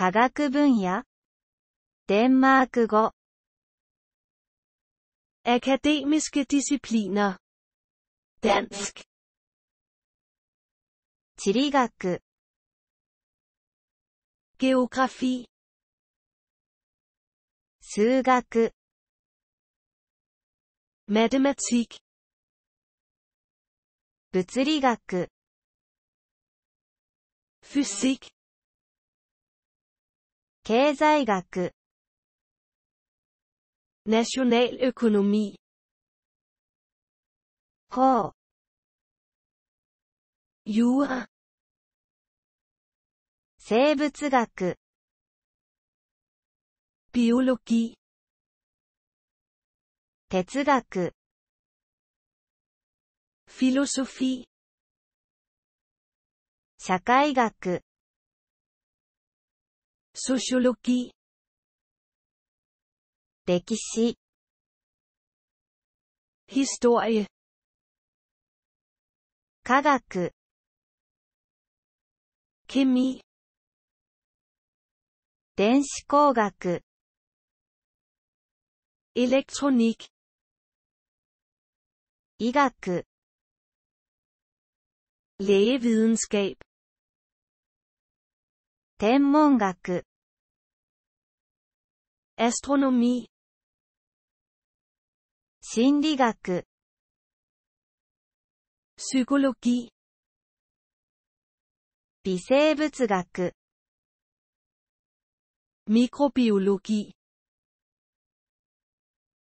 科学分野デンマーク語 Akademiske discipliner Dansk 地理学 Geografi 数学 Mathematik 物理学 Physik 経済学 n a t i o n a l e c o n o m y 法 jura 生物学 biologi 哲学 p h i l o s o p h y 社会学 sociologie 歴史 historie 科学 chemie 電子工学 elektronik 医学 lægevidenskab 天文学 Astronomie 心理学 Psychologie 微生物学 Mikrobiologie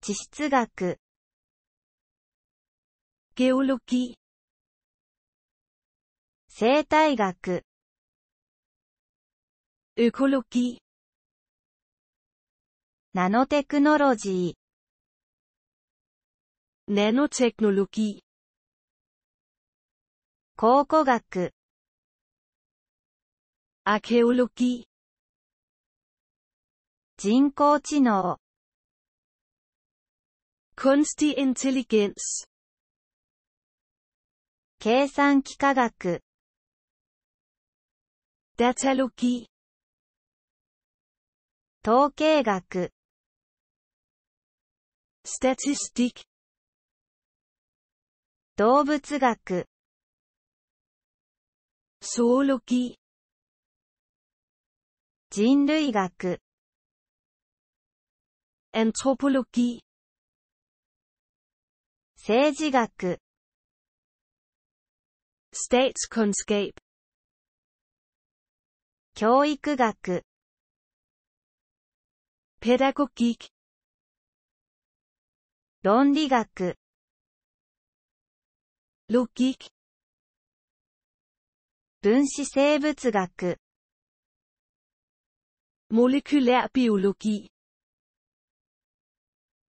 地質学 Geologie 生態学 Ökologie ナノテクノロジー。ナノテクノロジー。考古学。アケオロギー。人工知能。コンスティ i ン i n t e ンス。計算機科学 d a t ロ l o 統計学 s t a t i s t i c 動物学 z o o l o g 人類学 a n t r o p o l o g 政治学 s t a t s k u n s c a p 教育学 p e d a g o g i 論理学 logik 分子生物学 m o l e c u l æ r biologi e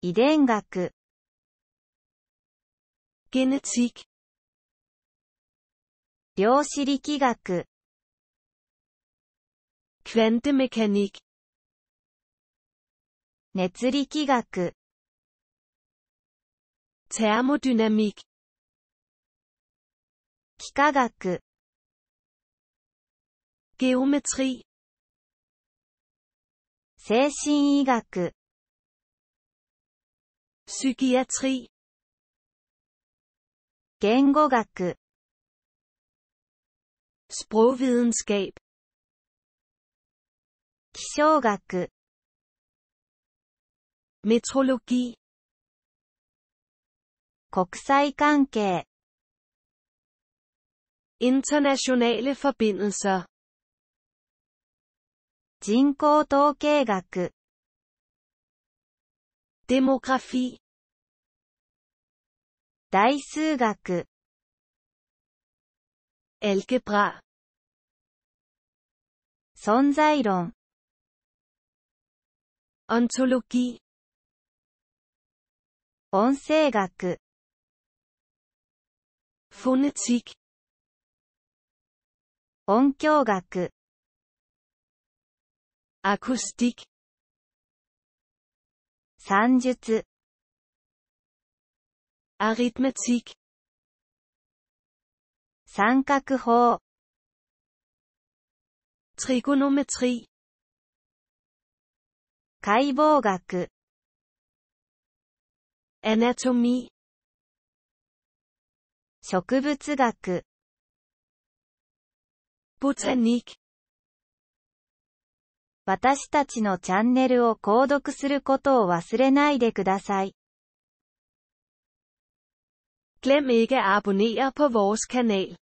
遺伝学 genetik 量子力学 q u a n t e m e k a n i k 熱力学 Thermodynamik 幾何学 Geometri 精神医学 Psykiatri 言語学 Sprogvidenskab 気象学 Metrologi 国際関係 internationale forbindelser 人口統計学 demografi 大数学 algebra 存在論 ontologi 音声学 Phonetik 音響学 Akustik 算術 Arithmetik 三角法 Trigonometrie 解剖学 Anatomie 植物学 Botanik 私たちのチャンネルを購読することを忘れないでください。Glem ikke at abonnere på vores kanal.